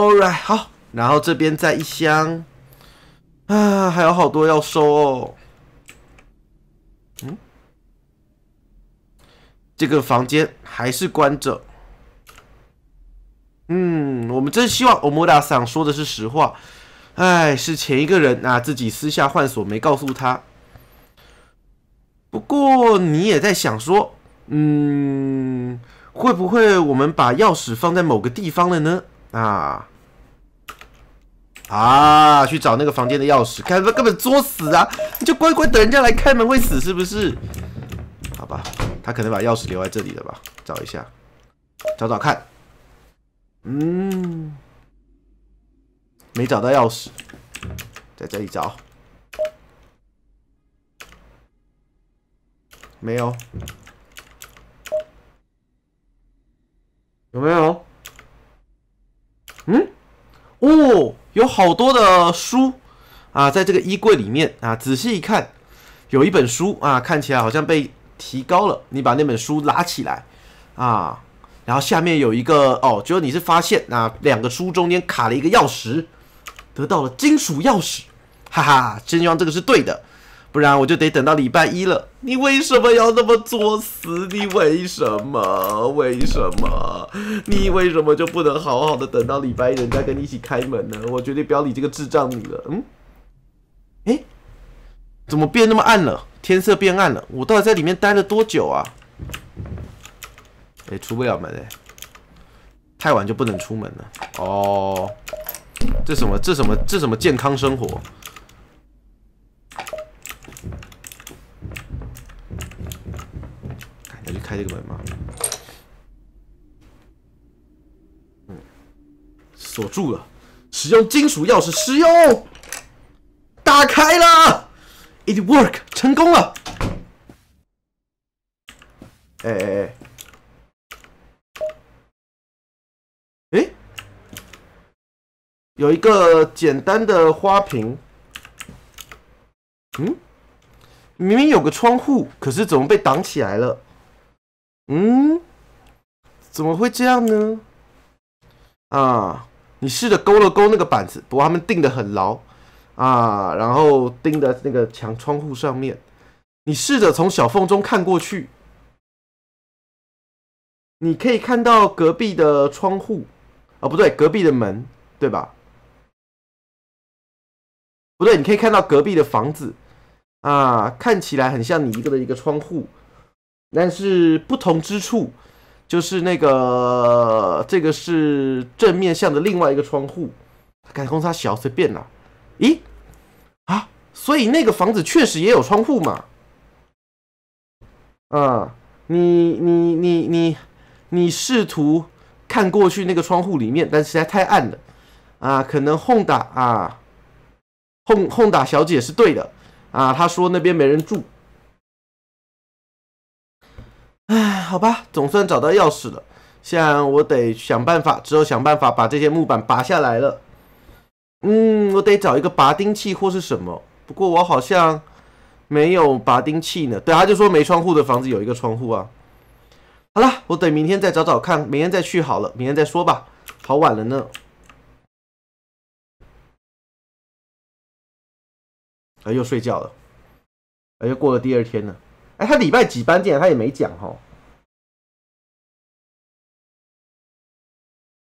All right，好，然后这边再一箱，啊，还有好多要收哦。嗯，这个房间还是关着。嗯，我们真希望欧莫达桑说的是实话。哎，是前一个人啊，自己私下换锁没告诉他。不过你也在想说，嗯，会不会我们把钥匙放在某个地方了呢？啊啊！去找那个房间的钥匙，开门根本作死啊！你就乖乖等人家来开门会死是不是？好吧，他可能把钥匙留在这里了吧？找一下，找找看。嗯，没找到钥匙，在这里找，没有，有没有？哦，有好多的书啊，在这个衣柜里面啊。仔细一看，有一本书啊，看起来好像被提高了。你把那本书拿起来啊，然后下面有一个哦，结果你是发现啊，两个书中间卡了一个钥匙，得到了金属钥匙，哈哈，真希望这个是对的。不然我就得等到礼拜一了。你为什么要那么作死？你为什么？为什么？你为什么就不能好好的等到礼拜一，人家跟你一起开门呢？我绝对不要理这个智障女了。嗯，哎，怎么变那么暗了？天色变暗了。我到底在里面待了多久啊？哎，出不了门哎，太晚就不能出门了。哦，这什么？这什么？这什么健康生活？开这个门吗？嗯，锁住了。使用金属钥匙，使用，打开了。It work，成功了。哎哎哎！哎，有一个简单的花瓶。嗯，明明有个窗户，可是怎么被挡起来了？嗯，怎么会这样呢？啊，你试着勾了勾那个板子，不过他们钉的很牢啊，然后钉在那个墙窗户上面。你试着从小缝中看过去，你可以看到隔壁的窗户，啊，不对，隔壁的门，对吧？不对，你可以看到隔壁的房子，啊，看起来很像你一个的一个窗户。但是不同之处就是那个这个是正面向的另外一个窗户，改空它小随便了。咦啊，所以那个房子确实也有窗户嘛？啊，你你你你你试图看过去那个窗户里面，但实在太暗了啊，可能哄打啊，哄哄打小姐是对的啊，她说那边没人住。唉，好吧，总算找到钥匙了。现在我得想办法，只有想办法把这些木板拔下来了。嗯，我得找一个拔钉器或是什么。不过我好像没有拔钉器呢。对下就说没窗户的房子有一个窗户啊。好了，我等明天再找找看，明天再去好了，明天再说吧。好晚了呢。哎，又睡觉了。哎，又过了第二天了。哎，他礼拜几搬进来？他也没讲吼。